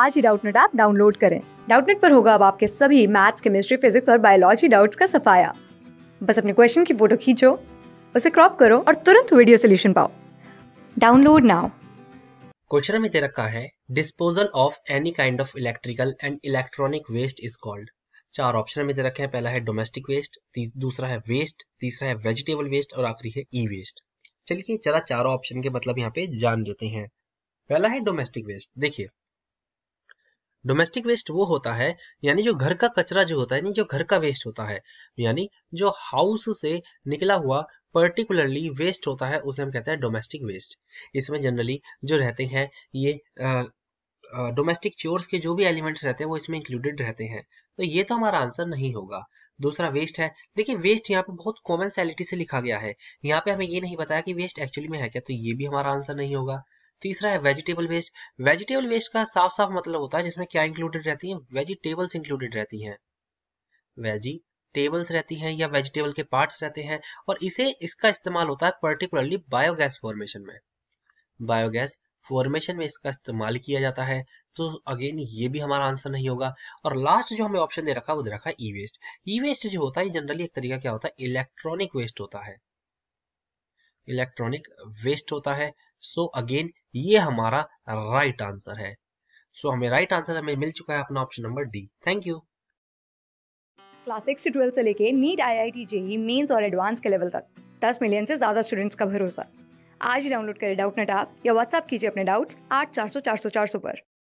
आज ही Doubtnut app download करें डाउटनेट पर होगा अब आपके सभी मैथ्स केमिस्ट्री फिजिक्स और बायोलॉजी डाउट्स का सफाया बस अपने क्वेश्चन की फोटो खींचो उसे क्रॉप करो और तुरंत वीडियो सोल्यूशन पाओ डाउनलोड नाउ क्वेश्चन में दे रखा है disposal of any kind of electrical and electronic waste is called चार ऑप्शन में दे रखे हैं पहला है डोमेस्टिक वेस्ट दूसरा है वेस्ट तीसरा है वेजिटेबल वेस्ट और आखिरी है ई वेस्ट चलिए चला चारों ऑप्शन के मतलब यहाँ पे जान लेते हैं पहला है डोमेस्टिक वेस्ट देखिए डोमेस्टिक वेस्ट वो होता है यानी जो घर का कचरा जो होता है यानी जो घर का वेस्ट होता है यानी जो हाउस से निकला हुआ पर्टिकुलरली वेस्ट होता है उसे हम कहते हैं डोमेस्टिक वेस्ट इसमें जनरली जो रहते हैं ये डोमेस्टिक चोर्स के जो भी एलिमेंट्स रहते हैं वो इसमें इंक्लूडेड रहते हैं तो ये तो हमारा आंसर नहीं होगा दूसरा वेस्ट है देखिए वेस्ट यहाँ पे बहुत कॉमन सैलिटी से लिखा गया है यहाँ पे हमें ये नहीं बताया कि वेस्ट एक्चुअली में है क्या तो ये भी हमारा आंसर नहीं होगा तीसरा है वेजिटेबल वेस्ट वेजिटेबल वेस्ट का साफ साफ मतलब होता है जिसमें क्या इंक्लूडेड रहती है वेजिटेबल्स इंक्लूडेड रहती हैं वेजी टेबल्स रहती हैं या वेजिटेबल के पार्ट्स रहते हैं और इसे इसका इस्तेमाल होता है पर्टिकुलरली बायोगैस फॉर्मेशन में बायोगैस फॉर्मेशन में इसका इस्तेमाल किया जाता है तो अगेन ये भी हमारा आंसर नहीं होगा और लास्ट जो हमें ऑप्शन दे रखा है वो दे रखा है ई वेस्ट ई वेस्ट जो होता है जनरली एक तरीका क्या होता है इलेक्ट्रॉनिक वेस्ट होता है इलेक्ट्रॉनिक वेस्ट होता है सो so अगेन ये हमारा राइट आंसर है सो so, हमें राइट आंसर हमें मिल चुका है अपना option number D thank you class six से ट्वेल्थ से लेके NEET I I T JEE mains और एडवांस के लेवल तक दस मिलियन से ज़्यादा स्टूडेंट्स का भरोसा आज ही डाउनलोड करें डाउट नेट आप या व्हाट्सअप कीजिए अपने डाउट्स आठ चार सौ चार सौ चार सौ पर